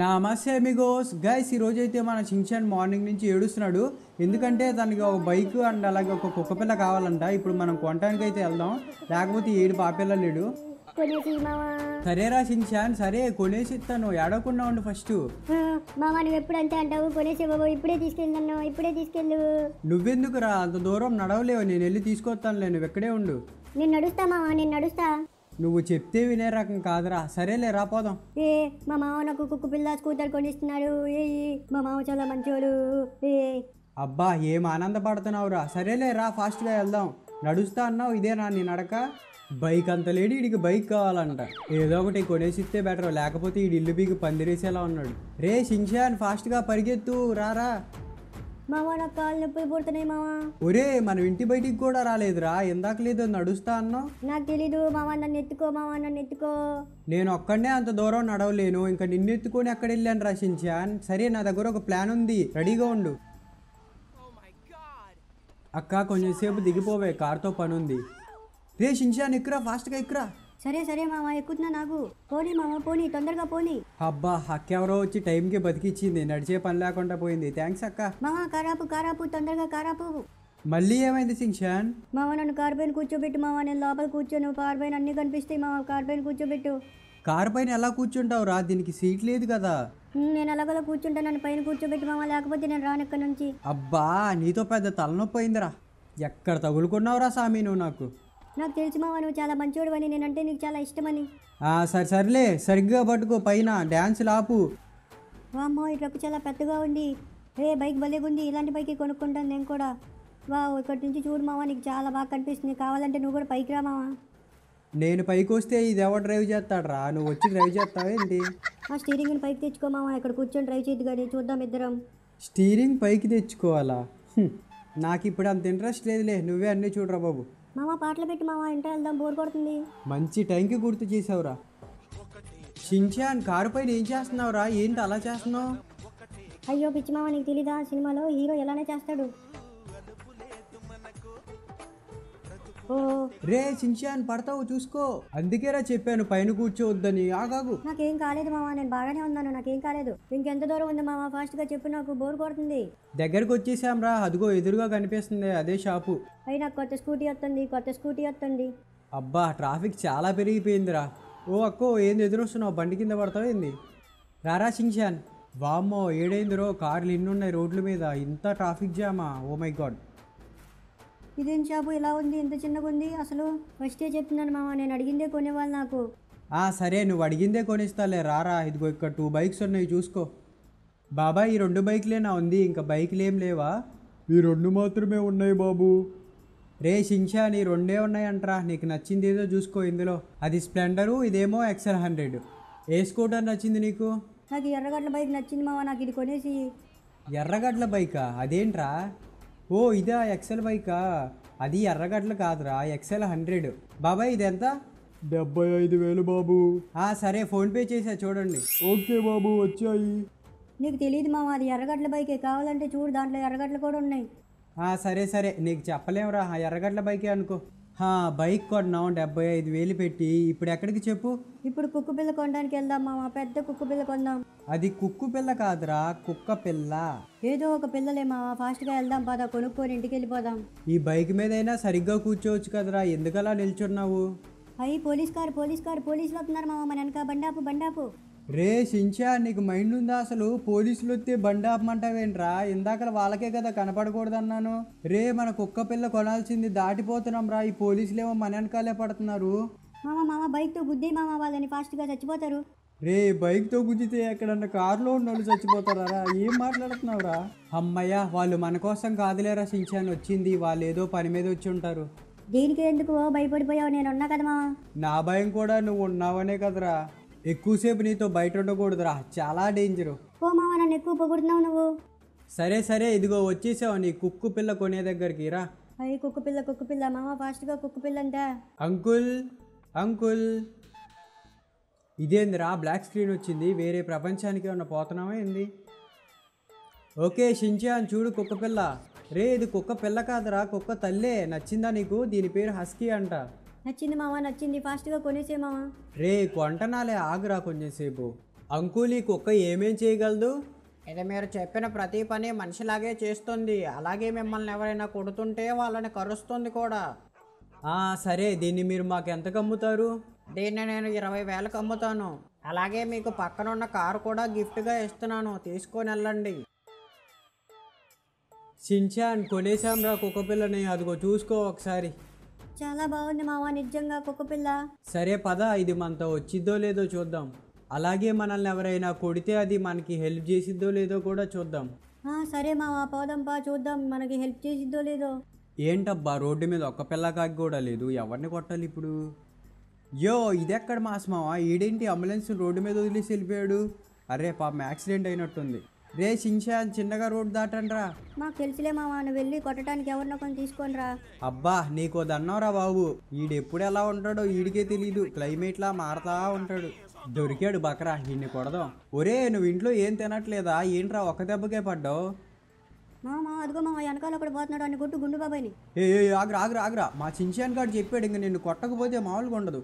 నమస్తే మిగోస్ గైస్ ఈరోజు అయితే మన చించాన్ మార్నింగ్ నుంచి ఏడుస్తున్నాడు ఎందుకంటే తనకి ఒక బైక్ అండ్ అలాగే ఒక కుక్క పిల్ల కావాలంట ఇప్పుడు మనం కొనడానికి అయితే వెళ్దాం లేకపోతే ఏడు పాపిల్ల లేడు సరేరా చించాన్ సరే కొనేసి ఇస్తాను ఏడకుండా ఉండు ఫస్ట్ మామా నువ్వు అంటావు కొనేసి ఇప్పుడే తీసుకెళ్ళాను ఇప్పుడే తీసుకెళ్ళు నువ్వెందుకురా అంత దూరం నడవలేవు నేను వెళ్ళి తీసుకొస్తాను లేను ఇక్కడే ఉండు నేను నడుస్తా మామా నేను నడుస్తా నువ్వు చెప్తే వినే రకం కాదురా సరేలే రా పోదాం ఏ మా మామ నాకు కుక్క పిల్ల స్కూటర్ కొనిస్తున్నాడు ఏ మా మామ చాలా మంచోడు ఏ అబ్బా ఏం ఆనందపడుతున్నావురా సరేలే రా ఫాస్ట్గా వెళ్దాం నడుస్తా అన్నావు నా నీ నడక బైక్ అంత లేడి వీడికి బైక్ కావాలంట ఏదో ఒకటి కొనేసిస్తే బెటర్ లేకపోతే ఈ ఇల్లు బీకి పందిరేసేలా ఉన్నాడు రే షింషాన్ ఫాస్ట్గా పరిగెత్తు రారా మావా నా కాళ్ళు నొప్పులు పుడుతున్నాయి మావా ఒరే మనం ఇంటి బయటికి కూడా రాలేదురా ఎందాక లేదు నడుస్తా అన్నావు నాకు తెలీదు మావా నన్ను ఎత్తుకో మావా నన్ను ఎత్తుకో నేను ఒక్కడనే అంత దూరం నడవలేను ఇంకా నిన్ను ఎత్తుకొని ఎక్కడ వెళ్ళాను రచించాన్ సరే నా దగ్గర ఒక ప్లాన్ ఉంది రెడీగా ఉండు అక్క కొంచెంసేపు సేపు దిగిపోవే కార్తో పనుంది రే షిన్షాన్ ఇక్కరా ఫాస్ట్గా ఇక్కరా సరే సరే మామ ఎక్కుతున్నా నాకు పోనీ మామ పోనీ తొందరగా పోనీ అబ్బా అక్క ఎవరో వచ్చి టైంకి బతికిచ్చింది నడిచే పని లేకుండా పోయింది థ్యాంక్స్ అక్క మామ కారాపు కారాపు తొందరగా కారాపు మళ్ళీ ఏమైంది సింగ్షాన్ మామ నన్ను కార్ పైన కూర్చోబెట్టు మామ నేను లోపల కూర్చోను కార్ పైన అన్ని కనిపిస్తాయి మామ కార్ పైన కూర్చోబెట్టు కార్ పైన ఎలా కూర్చుంటావు రా దీనికి సీట్ లేదు కదా నేను అలాగలా కూర్చుంటా నన్ను పైన కూర్చోబెట్టు మామ లేకపోతే నేను రాను ఇక్కడ నుంచి అబ్బా నీతో పెద్ద తలనొప్పి అయిందిరా ఎక్కడ తగులుకున్నావురా సామీ నువ్వు నాకు నాకు తెలుసు మావా నువ్వు చాలా మంచోడు అని నేనంటే నీకు చాలా ఇష్టమని సరే సర్లే సరిగ్గా పట్టుకో పైన డ్యాన్స్ లాపు వామ్మో ఈ ట్రప్పు చాలా పెద్దగా ఉంది రే బైక్ భలేగుంది ఇలాంటి బైక్ కొనుక్కుంటాను నేను కూడా వా ఇక్కడి నుంచి చూడు మావా నీకు చాలా బాగా కనిపిస్తుంది కావాలంటే నువ్వు కూడా పైకి రామావా మావా నేను పైకి వస్తే ఇది ఎవరు డ్రైవ్ చేస్తాడరా నువ్వు వచ్చి డ్రైవ్ చేస్తావు ఏంటి ఆ స్టీరింగ్ని పైకి తెచ్చుకో మావా ఇక్కడ కూర్చొని డ్రైవ్ చేయదు కానీ చూద్దాం ఇద్దరం స్టీరింగ్ పైకి తెచ్చుకోవాలా నాకు ఇప్పుడు అంత ఇంట్రెస్ట్ లేదులే నువ్వే అన్నీ చూడరా బాబు మామ పాటలు పెట్టి మామ ఇంట వెళ్దాం బోర్ కొడుతుంది మంచి టైంకి గుర్తు చేసావురా షిన్చాన్ కారు పైన ఏం చేస్తున్నావురా ఏంటి అలా చేస్తున్నావు అయ్యో పిచ్చి మామ నీకు తెలీదా సినిమాలో హీరో ఎలానే చేస్తాడు రే సిన్షాన్ పడతావు చూసుకో అందుకేరా చెప్పాను పైన కూర్చోవద్దని ఆగాగు నాకేం కాలేదు మావా నేను బాగానే ఉన్నాను నాకేం కాలేదు ఇంకెంత దూరం ఉంది మావా ఫాస్ట్ గా చెప్పు నాకు బోర్ కొడుతుంది దగ్గరకు వచ్చేసాం రా అదిగో ఎదురుగా కనిపిస్తుంది అదే షాపు అయి నాకు కొత్త స్కూటీ వస్తుంది కొత్త స్కూటీ వస్తుంది అబ్బా ట్రాఫిక్ చాలా పెరిగిపోయిందిరా ఓ అక్కో ఏంది ఎదురొస్తున్నావు బండి కింద పడతావు ఏంది రారా సింగ్షాన్ వామ్మో ఏడైందిరో కార్లు ఇన్నున్నాయి రోడ్ల మీద ఇంత ట్రాఫిక్ జామా ఓ మై గాడ్ ఇదేం షాపు ఇలా ఉంది ఇంత చిన్నగా ఉంది అసలు ఫస్టే చెప్తున్నాను మామ నేను అడిగిందే కొనేవాళ్ళు నాకు ఆ సరే నువ్వు అడిగిందే కొనిస్తాలే రారా ఇదిగో ఇక్కడ టూ బైక్స్ ఉన్నాయి చూసుకో బాబాయ్ ఈ రెండు బైక్లేనా ఉంది ఇంకా బైక్లు ఏం లేవా ఈ రెండు మాత్రమే ఉన్నాయి బాబు రే షింషా నీ రెండే ఉన్నాయంట్రా నీకు నచ్చింది ఏదో చూసుకో ఇందులో అది స్ప్లెండరు ఇదేమో ఎక్సెల్ హండ్రెడ్ ఏ స్కూటర్ నచ్చింది నీకు నాకు ఎర్రగడ్ల బైక్ నచ్చింది మామ నాకు ఇది కొనేసి ఎర్రగడ్ల బైకా అదేంట్రా ఓ ఇదా ఎక్సెల్ బైకా అది ఎర్రగడ్డలు కాదురా ఎక్సెల్ హండ్రెడ్ బాబాయ్ ఇది ఎంత డెబ్బై ఐదు వేలు బాబు ఆ సరే ఫోన్పే చేసా చూడండి ఓకే బాబు వచ్చాయి నీకు తెలియదు మామ అది ఎర్రగడ్డల బైకే కావాలంటే చూడు దాంట్లో ఎర్రగడ్డలు కూడా ఉన్నాయి ఆ సరే సరే నీకు చెప్పలేమురా ఆ ఎర్రగడ్డల బైకే అనుకో బైక్ కొన్నాం డెబ్బై ఐదు వేలు పెట్టి ఇప్పుడు ఎక్కడికి చెప్పు ఇప్పుడు కుక్కు పిల్ల కొనడానికి వెళ్దాం మా పెద్ద కుక్కు పిల్ల కొందాం అది కుక్కు పిల్ల కాదురా కుక్క పిల్ల ఏదో ఒక పిల్లలే ఫాస్ట్ ఫాస్ట్గా వెళ్దాం పద కొనుక్కొని ఇంటికి వెళ్ళిపోదాం ఈ బైక్ మీద అయినా సరిగ్గా కూర్చోవచ్చు కదరా ఎందుకలా నిల్చున్నావు అయ్యి పోలీస్ కారు పోలీస్ కారు పోలీసులు వస్తున్నారు మామ మన వెనక బండాపు బండాపు రే సించా నీకు మైండ్ ఉందా అసలు పోలీసులు వచ్చి బండి ఆపమంటావేంట్రా ఇందాక వాళ్ళకే కదా కనపడకూడదన్నాను రే మన కుక్క పిల్ల కొనాల్సింది దాటిపోతున్నాం రా ఈ పోలీసులేమో మన వెనకాలే పడుతున్నారు మామ మామ బైక్తో గుద్దే మామ వాళ్ళని ఫాస్ట్గా చచ్చిపోతారు రే బైక్తో గుద్దితే ఎక్కడన్నా కారులో ఉన్న వాళ్ళు చచ్చిపోతారా ఏం మాట్లాడుతున్నావురా అమ్మయ్య వాళ్ళు మన కోసం కాదులేరా సించాన్ వచ్చింది వాళ్ళు ఏదో పని మీద వచ్చి ఉంటారు దీనికి ఎందుకు భయపడిపోయావు నేను కదా మామ నా భయం కూడా నువ్వు ఉన్నావనే కదరా ఎక్కువసేపు నీతో బయట ఉండకూడదురా చాలా డేంజరు ఓ మామ నన్ను ఎక్కువ పొగుడుతున్నావు నువ్వు సరే సరే ఇదిగో వచ్చేసావు నీ కుక్కు పిల్ల కొనే దగ్గరికి రా అయ్యి కుక్క పిల్ల కుక్కు పిల్ల మామ ఫాస్ట్గా కుక్కు పిల్ల అంట అంకుల్ అంకుల్ ఇదేందిరా బ్లాక్ స్క్రీన్ వచ్చింది వేరే ప్రపంచానికి ఏమన్నా పోతున్నామా ఏంది ఓకే షించాన్ చూడు కుక్క పిల్ల రే ఇది కుక్క పిల్ల కాదురా కుక్క తల్లే నచ్చిందా నీకు దీని పేరు హస్కీ అంట నచ్చింది మావా నచ్చింది ఫాస్ట్గా కొనేసే మావా రే కొంటనాలే ఆగురా కొంచెంసేపు అంకుల్ కుక్క ఏమేం చేయగలదు ఇది మీరు చెప్పిన ప్రతి పని మనిషిలాగే చేస్తుంది అలాగే మిమ్మల్ని ఎవరైనా కొడుతుంటే వాళ్ళని కరుస్తుంది కూడా ఆ, సరే దీన్ని మీరు మాకు ఎంత అమ్ముతారు దీన్ని నేను ఇరవై వేలకు అమ్ముతాను అలాగే మీకు పక్కన ఉన్న కారు కూడా గిఫ్ట్గా ఇస్తున్నాను తీసుకొని వెళ్ళండి షిన్చాన్ కొనేశాం రా కుక్క పిల్లని అదిగో చూసుకో ఒకసారి చాలా బాగుంది మావా నిజంగా పిల్ల సరే పద ఇది మనతో వచ్చిద్దో లేదో చూద్దాం అలాగే మనల్ని ఎవరైనా కొడితే అది మనకి హెల్ప్ చేసిద్దో లేదో కూడా చూద్దాం ఆ, సరే మావా పోదాం పా చూద్దాం మనకి హెల్ప్ చేసిద్దో లేదో ఏంటబ్బా రోడ్డు మీద ఒక్క పిల్లకాకి కూడా లేదు ఎవరిని కొట్టాలి ఇప్పుడు యో ఇదెక్కడ మాస్ మావా ఈడేంటి అంబులెన్స్ రోడ్డు మీద వదిలేసి వెళ్ళిపోయాడు అరే పాపం యాక్సిడెంట్ అయినట్టుంది రే షిన్షాన్ చిన్నగా రోడ్ దాటండ్రా మాకు తెలిసిలే మావా వెళ్ళి కొట్టడానికి ఎవరినో కొన్ని తీసుకోనరా అబ్బా నీకు దన్నవరా బాబు ఈడెప్పుడు ఎలా ఉంటాడో ఈడికే తెలియదు క్లైమేట్లా మారుతా ఉంటాడు దొరికాడు బకరా ఈ కొడదాం ఒరే నువ్వు ఇంట్లో ఏం తినట్లేదా ఏంట్రా ఒక్క దెబ్బకే పడ్డావు మా అదిగో మా వెనకాల ఒకటి పోతున్నాడు అని గుట్టు గుండు బాబాయిని ఏ ఏ, ఆగ్రా ఆగ్రా ఆగ్రా మా చించాన్ గారు చెప్పాడు ఇంక నిన్ను కొట్టకపోతే మామూలుగా ఉండదు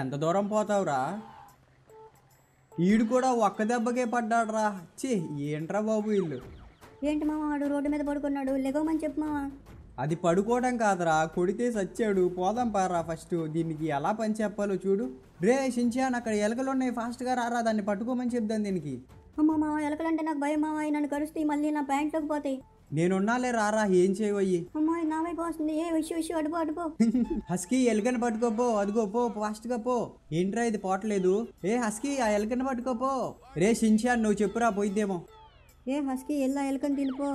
ఎంత దూరం పోతావురా ఈడు కూడా ఒక్క దెబ్బకే రా చీ ఏంట్రా బాబు వీళ్ళు ఏంటి మామ వాడు రోడ్డు మీద పడుకున్నాడు లేకోమని చెప్పు మామ అది పడుకోవడం కాదురా కొడితే సచ్చాడు పోదాం పారా ఫస్ట్ దీనికి ఎలా పని చెప్పాలో చూడు రే షించాన్ అక్కడ ఎలకలు ఉన్నాయి ఫాస్ట్గా రారా దాన్ని పట్టుకోమని చెప్దాం దీనికి అమ్మ మామ ఎలకలంటే నాకు భయం మామ నన్ను కరుస్తే మళ్ళీ నా ప్యాంట్లోకి పోతాయి నేనున్నాలే రారా ఏం చేయవయ్యి అమ్మ నా ఏ విషయ విషయం అడుపు అడుపు హస్కీ ఎలుకని పట్టుకోపో అదుగోపో ఫాస్ట్ గా పో ఏంట్రా ఇది పోవట్లేదు ఏ హస్కీ ఆ ఎలుకని పట్టుకోపో రే షిన్షాన్ నువ్వు చెప్పురా పోయిద్దేమో ఏ హస్కీ ఎల్లా ఎలకని తినిపో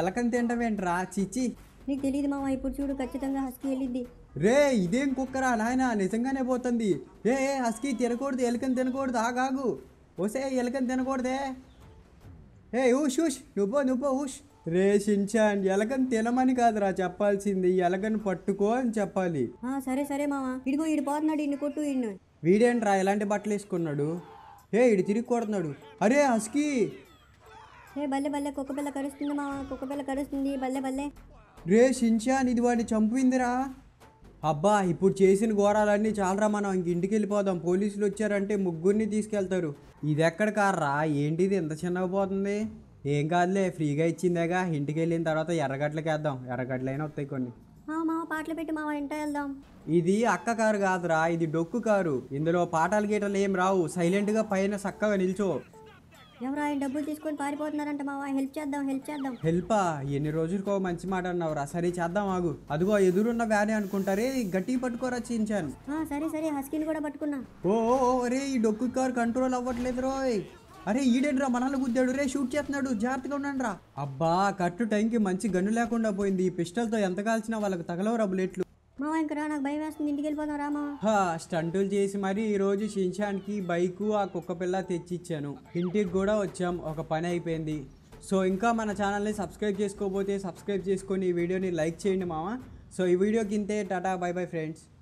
ఎలకని తింటవేంట్రా చిచ్చి నీకు తెలియదు మామ ఇప్పుడు చూడు ఖచ్చితంగా హస్కీ వెళ్ళింది రే ఇదేం కుక్కరా నాయన నిజంగానే పోతుంది ఏ ఏ హస్కీ తినకూడదు ఎలుకని తినకూడదు ఆగాగు ఓసే ఎలకని తినకూడదే ఏ ఊష్ ఊష్ నువ్వు నువ్వు ఊష్ రే షిన్షాన్ ఎలగన్ తినమని కాదురా చెప్పాల్సింది ఎలగని పట్టుకో అని చెప్పాలి సరే సరే మావా ఇడిగో ఇడి పోతున్నాడు ఇన్ని కొట్టు ఇన్ను వీడేంట్రా ఎలాంటి బట్టలు వేసుకున్నాడు ఏ ఇడి తిరిగి కొడుతున్నాడు అరే హస్కి ఏ బల్లె బల్లె కుక్క పిల్ల కరుస్తుంది మావా కుక్క పిల్ల కరుస్తుంది బల్లె బల్లె రే షిన్షాన్ ఇది వాడిని చంపిందిరా అబ్బా ఇప్పుడు చేసిన ఘోరాలన్నీ చాలరా మనం ఇంక ఇంటికి వెళ్ళిపోదాం పోలీసులు వచ్చారంటే ముగ్గురిని తీసుకెళ్తారు ఇది ఎక్కడ కార్రా ఏంటిది ఎంత చిన్నగా పోతుంది ఏం కాదులే ఫ్రీగా ఇచ్చిందేగా ఇంటికి వెళ్ళిన తర్వాత ఎర్రగడ్డలకేద్దాం వేద్దాం ఎర్రగడ్డలైనా వస్తాయి కొన్ని మామ పాటలు పెట్టి మామ వెంట వెళ్దాం ఇది అక్క కారు కాదురా ఇది డొక్కు కారు ఇందులో పాటలు గీటలు ఏం రావు సైలెంట్గా పైన చక్కగా నిల్చో ఎవరు ఆయన డబ్బులు తీసుకొని పారిపోతున్నారంట మామ హెల్ప్ చేద్దాం హెల్ప్ చేద్దాం హెల్పా ఎన్ని రోజులకో మంచి మాట అన్నావురా సరే చేద్దాం ఆగు అదిగో ఎదురున్న వ్యానే అనుకుంటారే గట్టి పట్టుకోరా చించాను సరే సరే హస్కిని కూడా పట్టుకున్నా ఓ రే ఈ డొక్కు కారు కంట్రోల్ అవ్వట్లేదు రోయ్ అరే ఈడేంట్రా మనల్ని గుద్దాడు రే షూట్ చేస్తున్నాడు జాగ్రత్తగా ఉండండి అబ్బా కట్టు టైంకి మంచి గన్ను లేకుండా పోయింది ఈ పిస్టల్తో ఎంత కాల్చినా వాళ్ళకి తగలవరా బులెట్లు స్టంటులు చేసి మరి ఈ రోజు షిన్షాన్కి బైకు ఆ కుక్క పిల్ల తెచ్చిచ్చాను ఇంటికి కూడా వచ్చాం ఒక పని అయిపోయింది సో ఇంకా మన ఛానల్ని సబ్స్క్రైబ్ చేసుకోకపోతే సబ్స్క్రైబ్ చేసుకొని ఈ వీడియోని లైక్ చేయండి మామ సో ఈ వీడియోకి ఇంతే టాటా బై బై ఫ్రెండ్స్